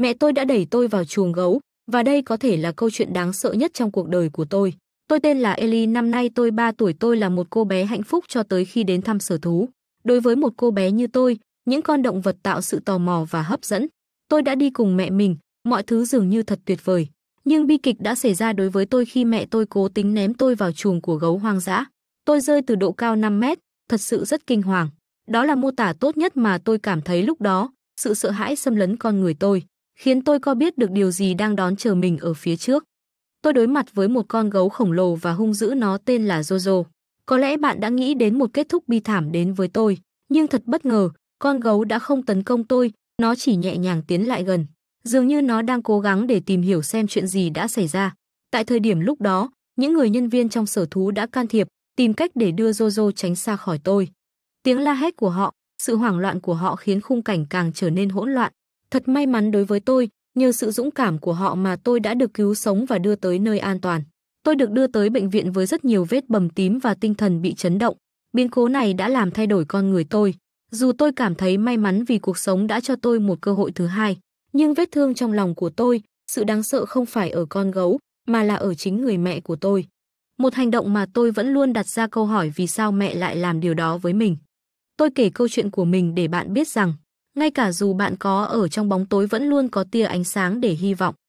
Mẹ tôi đã đẩy tôi vào chuồng gấu, và đây có thể là câu chuyện đáng sợ nhất trong cuộc đời của tôi. Tôi tên là Ellie, năm nay tôi 3 tuổi, tôi là một cô bé hạnh phúc cho tới khi đến thăm sở thú. Đối với một cô bé như tôi, những con động vật tạo sự tò mò và hấp dẫn. Tôi đã đi cùng mẹ mình, mọi thứ dường như thật tuyệt vời. Nhưng bi kịch đã xảy ra đối với tôi khi mẹ tôi cố tính ném tôi vào chuồng của gấu hoang dã. Tôi rơi từ độ cao 5 mét, thật sự rất kinh hoàng. Đó là mô tả tốt nhất mà tôi cảm thấy lúc đó, sự sợ hãi xâm lấn con người tôi khiến tôi có biết được điều gì đang đón chờ mình ở phía trước. Tôi đối mặt với một con gấu khổng lồ và hung dữ nó tên là Jojo. Có lẽ bạn đã nghĩ đến một kết thúc bi thảm đến với tôi, nhưng thật bất ngờ, con gấu đã không tấn công tôi, nó chỉ nhẹ nhàng tiến lại gần. Dường như nó đang cố gắng để tìm hiểu xem chuyện gì đã xảy ra. Tại thời điểm lúc đó, những người nhân viên trong sở thú đã can thiệp, tìm cách để đưa Jojo tránh xa khỏi tôi. Tiếng la hét của họ, sự hoảng loạn của họ khiến khung cảnh càng trở nên hỗn loạn, Thật may mắn đối với tôi, nhờ sự dũng cảm của họ mà tôi đã được cứu sống và đưa tới nơi an toàn. Tôi được đưa tới bệnh viện với rất nhiều vết bầm tím và tinh thần bị chấn động. Biến cố này đã làm thay đổi con người tôi. Dù tôi cảm thấy may mắn vì cuộc sống đã cho tôi một cơ hội thứ hai, nhưng vết thương trong lòng của tôi, sự đáng sợ không phải ở con gấu, mà là ở chính người mẹ của tôi. Một hành động mà tôi vẫn luôn đặt ra câu hỏi vì sao mẹ lại làm điều đó với mình. Tôi kể câu chuyện của mình để bạn biết rằng ngay cả dù bạn có ở trong bóng tối vẫn luôn có tia ánh sáng để hy vọng.